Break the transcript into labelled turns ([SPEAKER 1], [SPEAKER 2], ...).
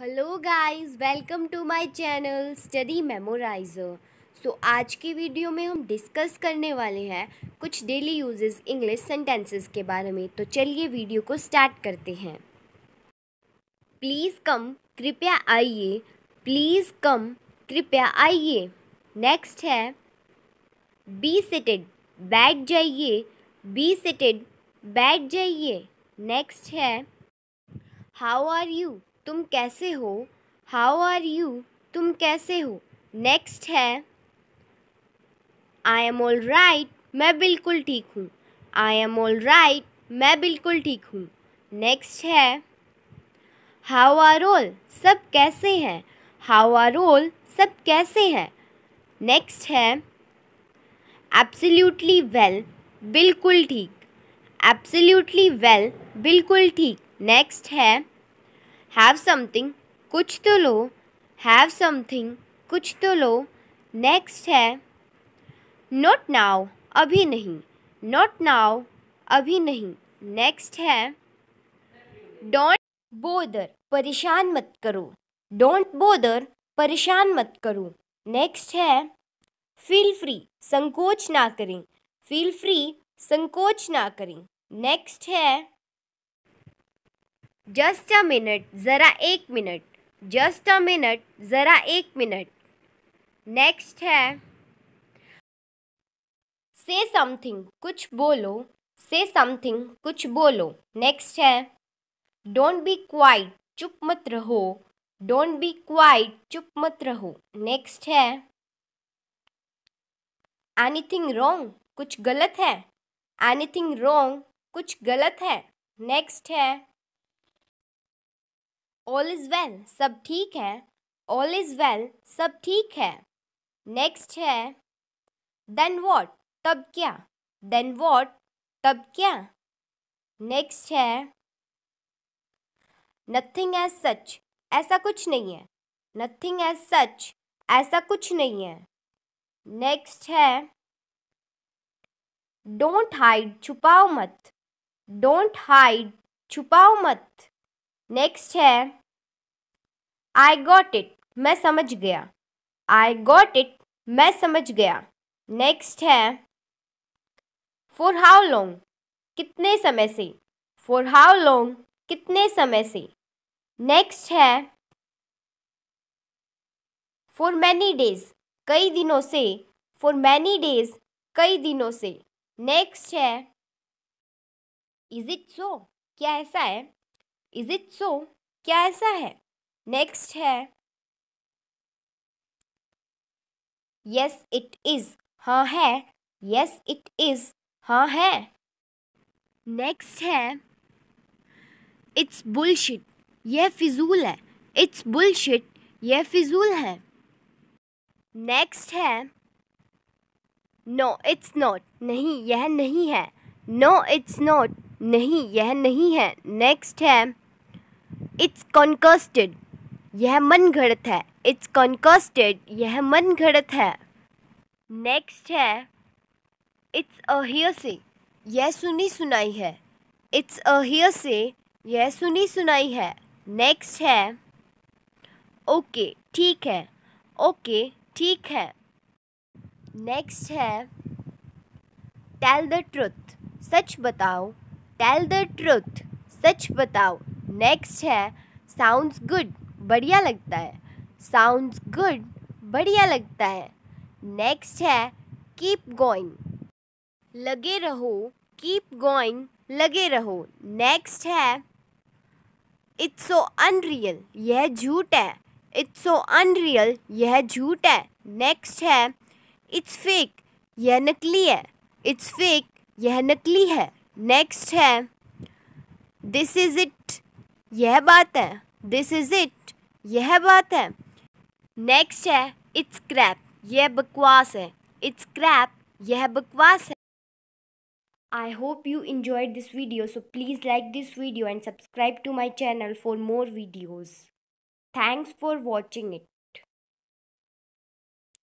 [SPEAKER 1] Hello guys welcome to my channel study memorizer so आज की video में हम डिस्कस करने वाले हैं कुछ डेली यूजेस इंग्लिश सेंटेंसेस के बारे में तो चलिए वीडियो को स्टार्ट करते हैं प्लीज़ कम कृपया आइए प्लीज़ कम कृपया आइए नेक्स्ट है बी सिटेड बैठ जाइए बी सिटेड बैठ जाइए नेक्स्ट है हाउ आर यू तुम कैसे हो हाउ आर यू तुम कैसे हो नेक्स्ट है आई एम ऑल राइट मैं बिल्कुल ठीक हूँ आई एम ऑल राइट मैं बिल्कुल ठीक हूँ नेक्स्ट है हाउ आर ऑल सब कैसे हैं हाउ आर ऑल सब कैसे हैं नेक्स्ट है एब्सोल्युटली वेल बिल्कुल ठीक एब्सोल्युटली वेल बिल्कुल ठीक नेक्स्ट है हैव समथिंग कुछ तो लो हैव समथिंग कुछ तो लो नेक्स्ट है नोट नाव अभी नहीं नोट नाव अभी नहीं नेक्स्ट है डोंट बोदर परेशान मत करो डोंट बोदर परेशान मत करो नेक्स्ट है फील फ्री संकोच ना करें फील फ्री संकोच ना करें नेक्स्ट है जस्ट अ मिनट ज़रा एक मिनट जस्ट अ मिनट ज़रा एक मिनट नेक्स्ट है से समथिंग कुछ बोलो से समथिंग कुछ बोलो नेक्स्ट है डोंट बी क्वाइट चुप मत रहो डोंट बी क्वाइट चुप मत रहो नेक्स्ट है एनीथिंग रॉन्ग कुछ गलत है एनीथिंग रॉन्ग कुछ गलत है नेक्स्ट है ऑल इज़ वेल सब ठीक है ऑल इज़ वेल सब ठीक है नेक्स्ट है देन वॉट तब क्या देन वॉट तब क्या नेक्स्ट है नथिंग एज सच ऐसा कुछ नहीं है नथिंग एज सच ऐसा कुछ नहीं है नेक्स्ट है डोंट हाइड छुपाओ मत डोंट हाइड छुपाओ मत नेक्स्ट है आई गॉट इट मैं समझ गया आई गॉट इट मैं समझ गया नेक्स्ट है फॉर हाउ लॉन्ग कितने समय से फॉर हाउ लॉन्ग कितने समय से नेक्स्ट है फॉर मैनी डेज कई दिनों से फॉर मैनी डेज कई दिनों से नेक्स्ट है इज इट सो क्या ऐसा है इज इट सो क्या ऐसा है नेक्स्ट है यस इट इज़ हाँ है यस इट इज़ हाँ है नेक्स्ट है इट्स बुलशिट यह फिजूल है इट्स बुलशिट यह फिजूल है नेक्स्ट है नो इट्स नॉट नहीं यह नहीं है नो इट्स नॉट नहीं यह नहीं है नेक्स्ट है इट्स कॉन्कस्टेड यह मन घड़त है इट्स कॉन्कस्टेड यह मन घड़त है नेक्स्ट है इट्स अ से यह सुनी सुनाई है इट्स अ से यह सुनी सुनाई है नेक्स्ट है ओके ठीक है ओके ठीक है नेक्स्ट है टेल द ट्रुथ सच बताओ टेल द ट्रुथ सच बताओ नेक्स्ट है साउंड्स गुड बढ़िया लगता है साउंड्स गुड बढ़िया लगता है नेक्स्ट है कीप गोइंग लगे रहो कीप गोइंग लगे रहो नेक्स्ट है इट्स सो अनरियल यह झूठ है इट्स सो अनरियल यह झूठ है नेक्स्ट है इट्स फेक यह नकली है इट्स फेक यह नकली है नेक्स्ट है दिस इज़ इट यह बात है दिस इज़ इट यह बात है नेक्स्ट है इट्स क्रैप यह बकवास है इट्स क्रैप यह बकवास है I hope you enjoyed this video so please like this video and subscribe to my channel for more videos. Thanks for watching it.